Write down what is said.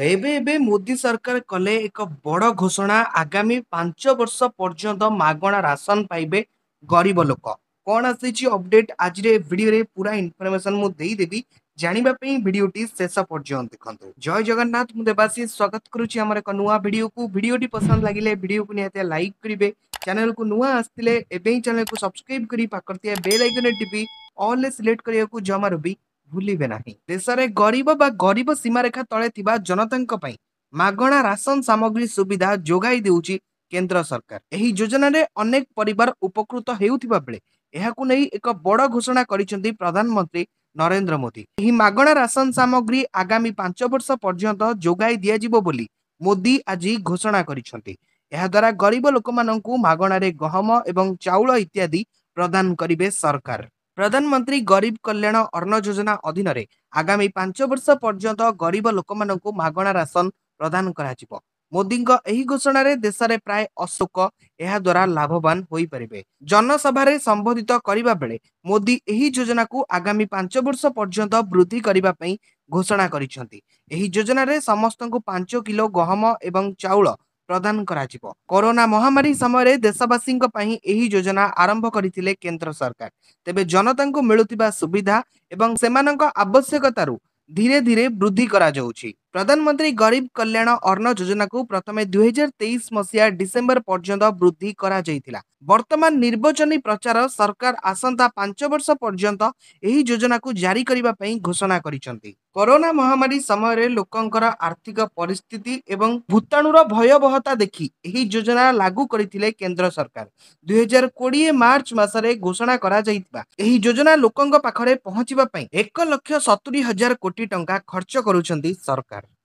मोदी सरकार कले एक बड़ घोषणा आगामी पांच वर्ष पर्यटन मगणा राशन पाइबे गरीब लोक कौन आसी अपडेट आज पूरा इनफर्मेसन मुझेदेवि जानवाप भिडटी शेष पर्यटन देखते जय जगन्नाथ मुझे देवाशी स्वागत करुच पसंद लगे भिड को निहतिया लाइक करेंगे चैनल को नुआ आसते चैनल को सब्सक्राइब कर बेल आइकन टीपी अल्ले सिलेक्ट करने को जमा भी ଭୁଲିବେ ନାହିଁ ଦେଶରେ ଗରିବ ବା ଗରିବ ସୀମାରେଖା ତଳେ ଥିବା ଜନତାଙ୍କ ପାଇଁ ମାଗଣା ରାସନ ସାମଗ୍ରୀ ସୁବିଧା ଯୋଗାଇ ଦେଉଛି କେନ୍ଦ୍ର ସରକାର ଏହି ଯୋଜନାରେ ଅନେକ ପରିବାର ଉପକୃତ ହେଉଥିବା ବେଳେ ଏହାକୁ ନେଇ ଏକ ବଡ଼ ଘୋଷଣା କରିଛନ୍ତି ପ୍ରଧାନମନ୍ତ୍ରୀ ନରେନ୍ଦ୍ର ମୋଦି ଏହି ମାଗଣା ରାସନ ସାମଗ୍ରୀ ଆଗାମୀ ପାଞ୍ଚ ବର୍ଷ ପର୍ଯ୍ୟନ୍ତ ଯୋଗାଇ ଦିଆଯିବ ବୋଲି ମୋଦି ଆଜି ଘୋଷଣା କରିଛନ୍ତି ଏହାଦ୍ୱାରା ଗରିବ ଲୋକମାନଙ୍କୁ ମାଗଣାରେ ଗହମ ଏବଂ ଚାଉଳ ଇତ୍ୟାଦି ପ୍ରଦାନ କରିବେ ସରକାର ପ୍ରଧାନମନ୍ତ୍ରୀ ଗରିବ କଲ୍ୟାଣ ଅର୍ଣ୍ଣ ଯୋଜନା ଅଧୀନରେ ଆଗାମୀ ପାଞ୍ଚ ବର୍ଷ ପର୍ଯ୍ୟନ୍ତ ଗରିବ ଲୋକମାନଙ୍କୁ ମାଗଣା ରାସନ ପ୍ରଦାନ କରାଯିବ ମୋଦିଙ୍କ ଏହି ଘୋଷଣାରେ ଦେଶରେ ପ୍ରାୟ ଅଶୋକ ଏହାଦ୍ୱାରା ଲାଭବାନ ହୋଇପାରିବେ ଜନସଭାରେ ସମ୍ବୋଧିତ କରିବା ବେଳେ ମୋଦି ଏହି ଯୋଜନାକୁ ଆଗାମୀ ପାଞ୍ଚ ବର୍ଷ ପର୍ଯ୍ୟନ୍ତ ବୃଦ୍ଧି କରିବା ପାଇଁ ଘୋଷଣା କରିଛନ୍ତି ଏହି ଯୋଜନାରେ ସମସ୍ତଙ୍କୁ ପାଞ୍ଚ କିଲୋ ଗହମ ଏବଂ ଚାଉଳ ପ୍ରଦାନ କରାଯିବ କରୋନା ମହାମାରୀ ସମୟରେ ଦେଶବାସୀଙ୍କ ପାଇଁ ଏହି ଯୋଜନା ଆରମ୍ଭ କରିଥିଲେ କେନ୍ଦ୍ର ସରକାର ତେବେ ଜନତାଙ୍କୁ ମିଳୁଥିବା ସୁବିଧା ଏବଂ ସେମାନଙ୍କ ଆବଶ୍ୟକତାରୁ ଧୀରେ ଧୀରେ ବୃଦ୍ଧି କରାଯାଉଛି ପ୍ରଧାନମନ୍ତ୍ରୀ ଗରିବ କଲ୍ୟାଣ ଅର୍ଣ୍ଣ ଯୋଜନାକୁ ପ୍ରଥମେ ଦୁଇହଜାର ତେଇଶ ମସିହା ଡିସେମ୍ବର ପର୍ଯ୍ୟନ୍ତ ବୃଦ୍ଧି କରାଯାଇଥିଲା ବର୍ତ୍ତମାନ ନିର୍ବାଚନୀ ପ୍ରଚାର ସରକାର ଆସନ୍ତା ପାଞ୍ଚ ବର୍ଷ ପର୍ଯ୍ୟନ୍ତ ଏହି ଯୋଜନାକୁ ଜାରି କରିବା ପାଇଁ ଘୋଷଣା କରିଛନ୍ତି କରୋନା ମହାମାରୀ ସମୟରେ ଲୋକଙ୍କର ଆର୍ଥିକ ପରିସ୍ଥିତି ଏବଂ ଭୂତାଣୁର ଭୟାବହତା ଦେଖି ଏହି ଯୋଜନା ଲାଗୁ କରିଥିଲେ କେନ୍ଦ୍ର ସରକାର ଦୁଇହଜାର କୋଡ଼ିଏ ମାର୍ଚ୍ଚ ମାସରେ ଘୋଷଣା କରାଯାଇଥିବା ଏହି ଯୋଜନା ଲୋକଙ୍କ ପାଖରେ ପହଞ୍ଚିବା ପାଇଁ ଏକ ଲକ୍ଷ ସତୁରି ହଜାର କୋଟି ଟଙ୍କା ଖର୍ଚ୍ଚ କରୁଛନ୍ତି ସରକାର